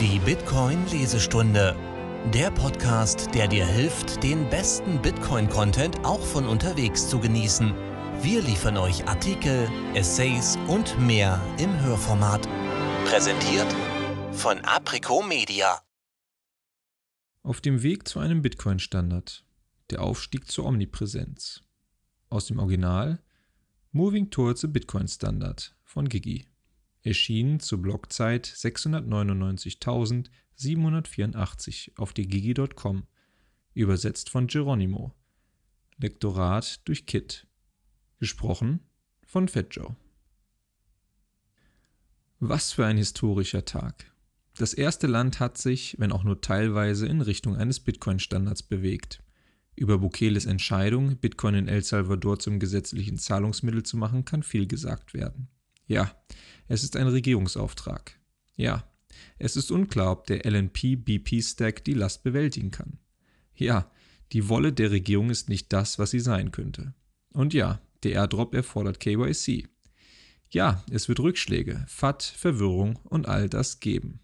Die Bitcoin-Lesestunde. Der Podcast, der dir hilft, den besten Bitcoin-Content auch von unterwegs zu genießen. Wir liefern euch Artikel, Essays und mehr im Hörformat. Präsentiert von Aprico Media. Auf dem Weg zu einem Bitcoin-Standard. Der Aufstieg zur Omnipräsenz. Aus dem Original Moving Towards a Bitcoin Standard von Gigi erschienen zur Blockzeit 699.784 auf digigi.com, übersetzt von Geronimo. Lektorat durch Kit. Gesprochen von Fat Joe. Was für ein historischer Tag. Das erste Land hat sich, wenn auch nur teilweise, in Richtung eines Bitcoin-Standards bewegt. Über Bukeles Entscheidung, Bitcoin in El Salvador zum gesetzlichen Zahlungsmittel zu machen, kann viel gesagt werden. Ja, es ist ein Regierungsauftrag. Ja, es ist unklar, ob der LNP-BP-Stack die Last bewältigen kann. Ja, die Wolle der Regierung ist nicht das, was sie sein könnte. Und ja, der Airdrop erfordert KYC. Ja, es wird Rückschläge, FAT, Verwirrung und all das geben.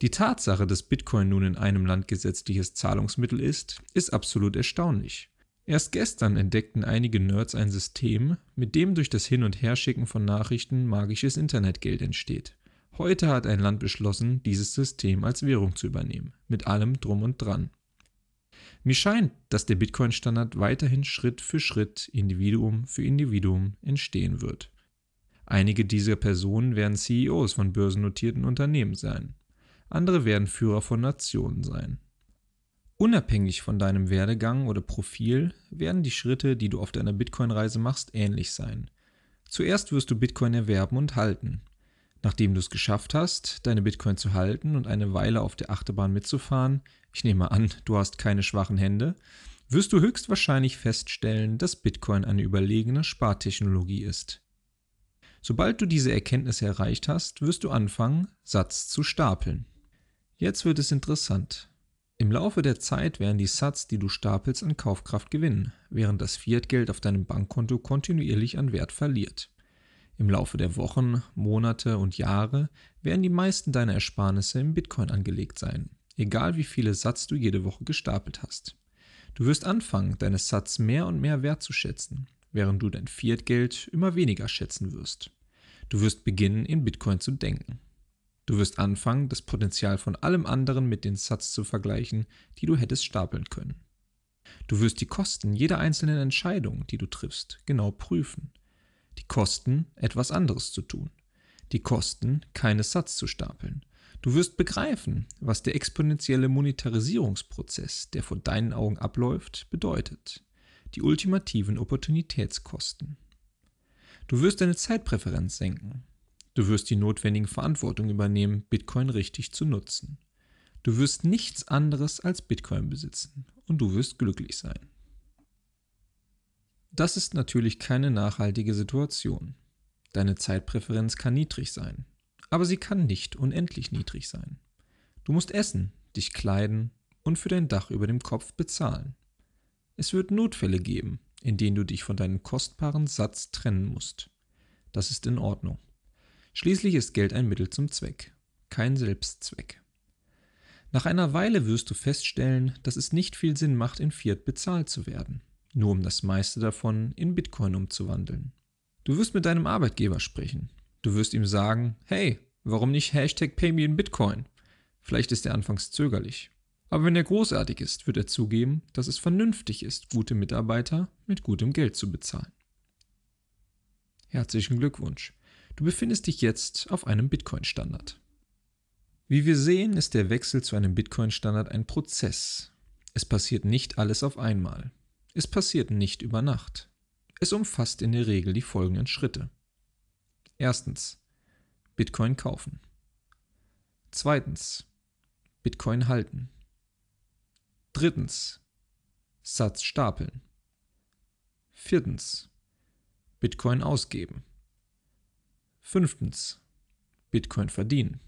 Die Tatsache, dass Bitcoin nun in einem Land gesetzliches Zahlungsmittel ist, ist absolut erstaunlich. Erst gestern entdeckten einige Nerds ein System, mit dem durch das Hin und Herschicken von Nachrichten magisches Internetgeld entsteht. Heute hat ein Land beschlossen, dieses System als Währung zu übernehmen, mit allem drum und dran. Mir scheint, dass der Bitcoin-Standard weiterhin Schritt für Schritt, Individuum für Individuum entstehen wird. Einige dieser Personen werden CEOs von börsennotierten Unternehmen sein. Andere werden Führer von Nationen sein. Unabhängig von deinem Werdegang oder Profil werden die Schritte, die du auf deiner Bitcoin-Reise machst, ähnlich sein. Zuerst wirst du Bitcoin erwerben und halten. Nachdem du es geschafft hast, deine Bitcoin zu halten und eine Weile auf der Achterbahn mitzufahren, ich nehme an, du hast keine schwachen Hände, wirst du höchstwahrscheinlich feststellen, dass Bitcoin eine überlegene Spartechnologie ist. Sobald du diese Erkenntnisse erreicht hast, wirst du anfangen, Satz zu stapeln. Jetzt wird es interessant. Im Laufe der Zeit werden die Sats, die du stapelst, an Kaufkraft gewinnen, während das Fiatgeld auf deinem Bankkonto kontinuierlich an Wert verliert. Im Laufe der Wochen, Monate und Jahre werden die meisten deiner Ersparnisse in Bitcoin angelegt sein, egal wie viele Sats du jede Woche gestapelt hast. Du wirst anfangen, deine Sats mehr und mehr wertzuschätzen, während du dein Fiatgeld immer weniger schätzen wirst. Du wirst beginnen, in Bitcoin zu denken. Du wirst anfangen, das Potenzial von allem anderen mit den Sats zu vergleichen, die du hättest stapeln können. Du wirst die Kosten jeder einzelnen Entscheidung, die du triffst, genau prüfen. Die Kosten, etwas anderes zu tun. Die Kosten, keine Satz zu stapeln. Du wirst begreifen, was der exponentielle Monetarisierungsprozess, der vor deinen Augen abläuft, bedeutet. Die ultimativen Opportunitätskosten. Du wirst deine Zeitpräferenz senken. Du wirst die notwendigen Verantwortung übernehmen, Bitcoin richtig zu nutzen. Du wirst nichts anderes als Bitcoin besitzen und du wirst glücklich sein. Das ist natürlich keine nachhaltige Situation. Deine Zeitpräferenz kann niedrig sein, aber sie kann nicht unendlich niedrig sein. Du musst essen, dich kleiden und für dein Dach über dem Kopf bezahlen. Es wird Notfälle geben, in denen du dich von deinem kostbaren Satz trennen musst. Das ist in Ordnung. Schließlich ist Geld ein Mittel zum Zweck, kein Selbstzweck. Nach einer Weile wirst du feststellen, dass es nicht viel Sinn macht, in Fiat bezahlt zu werden, nur um das meiste davon in Bitcoin umzuwandeln. Du wirst mit deinem Arbeitgeber sprechen. Du wirst ihm sagen, hey, warum nicht Hashtag PayMe in Bitcoin? Vielleicht ist er anfangs zögerlich. Aber wenn er großartig ist, wird er zugeben, dass es vernünftig ist, gute Mitarbeiter mit gutem Geld zu bezahlen. Herzlichen Glückwunsch. Du befindest dich jetzt auf einem Bitcoin-Standard. Wie wir sehen, ist der Wechsel zu einem Bitcoin-Standard ein Prozess. Es passiert nicht alles auf einmal. Es passiert nicht über Nacht. Es umfasst in der Regel die folgenden Schritte. Erstens, Bitcoin kaufen. Zweitens, Bitcoin halten. Drittens, Satz stapeln. Viertens, Bitcoin ausgeben. Fünftens, Bitcoin verdienen.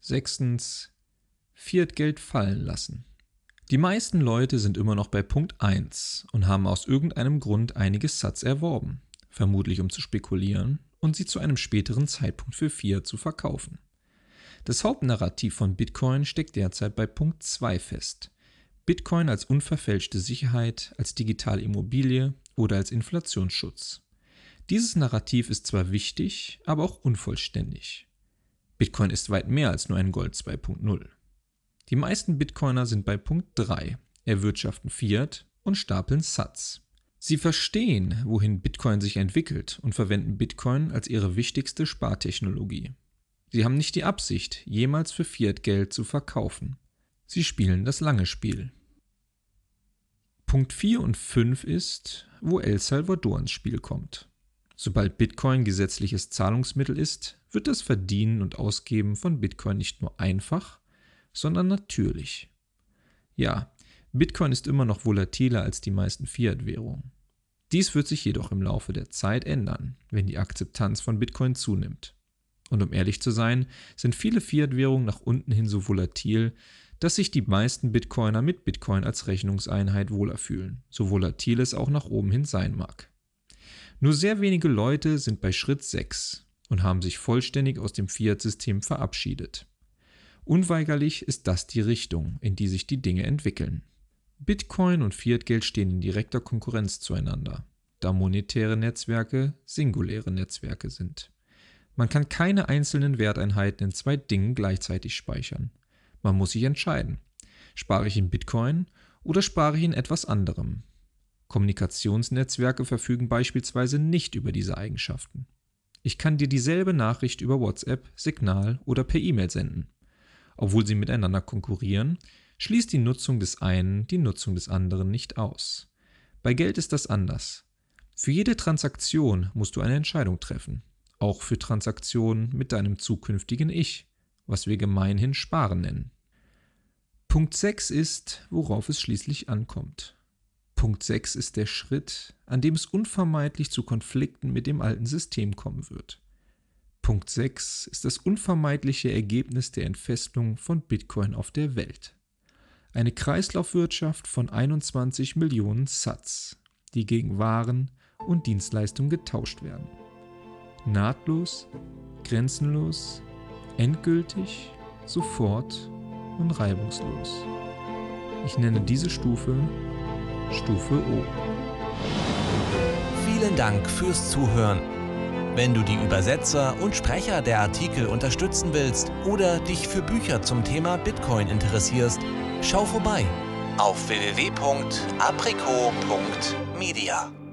Sechstens, Fiat-Geld fallen lassen. Die meisten Leute sind immer noch bei Punkt 1 und haben aus irgendeinem Grund einige Satz erworben, vermutlich um zu spekulieren und sie zu einem späteren Zeitpunkt für Fiat zu verkaufen. Das Hauptnarrativ von Bitcoin steckt derzeit bei Punkt 2 fest. Bitcoin als unverfälschte Sicherheit, als digitale Immobilie oder als Inflationsschutz. Dieses Narrativ ist zwar wichtig, aber auch unvollständig. Bitcoin ist weit mehr als nur ein Gold 2.0. Die meisten Bitcoiner sind bei Punkt 3, erwirtschaften Fiat und stapeln Satz. Sie verstehen, wohin Bitcoin sich entwickelt und verwenden Bitcoin als ihre wichtigste Spartechnologie. Sie haben nicht die Absicht, jemals für Fiat-Geld zu verkaufen. Sie spielen das lange Spiel. Punkt 4 und 5 ist, wo El Salvador ins Spiel kommt. Sobald Bitcoin gesetzliches Zahlungsmittel ist, wird das Verdienen und Ausgeben von Bitcoin nicht nur einfach, sondern natürlich. Ja, Bitcoin ist immer noch volatiler als die meisten Fiat-Währungen. Dies wird sich jedoch im Laufe der Zeit ändern, wenn die Akzeptanz von Bitcoin zunimmt. Und um ehrlich zu sein, sind viele Fiat-Währungen nach unten hin so volatil, dass sich die meisten Bitcoiner mit Bitcoin als Rechnungseinheit wohler fühlen, so volatil es auch nach oben hin sein mag. Nur sehr wenige Leute sind bei Schritt 6 und haben sich vollständig aus dem Fiat-System verabschiedet. Unweigerlich ist das die Richtung, in die sich die Dinge entwickeln. Bitcoin und Fiat-Geld stehen in direkter Konkurrenz zueinander, da monetäre Netzwerke singuläre Netzwerke sind. Man kann keine einzelnen Werteinheiten in zwei Dingen gleichzeitig speichern. Man muss sich entscheiden. Spare ich in Bitcoin oder spare ich in etwas anderem, Kommunikationsnetzwerke verfügen beispielsweise nicht über diese Eigenschaften. Ich kann dir dieselbe Nachricht über WhatsApp, Signal oder per E-Mail senden. Obwohl sie miteinander konkurrieren, schließt die Nutzung des einen die Nutzung des anderen nicht aus. Bei Geld ist das anders. Für jede Transaktion musst du eine Entscheidung treffen, auch für Transaktionen mit deinem zukünftigen Ich, was wir gemeinhin Sparen nennen. Punkt 6 ist, worauf es schließlich ankommt. Punkt 6 ist der Schritt, an dem es unvermeidlich zu Konflikten mit dem alten System kommen wird. Punkt 6 ist das unvermeidliche Ergebnis der Entfestung von Bitcoin auf der Welt. Eine Kreislaufwirtschaft von 21 Millionen Satz, die gegen Waren und Dienstleistungen getauscht werden. Nahtlos, grenzenlos, endgültig, sofort und reibungslos. Ich nenne diese Stufe Stufe O. Vielen Dank fürs Zuhören. Wenn du die Übersetzer und Sprecher der Artikel unterstützen willst oder dich für Bücher zum Thema Bitcoin interessierst, schau vorbei auf www.aprico.media.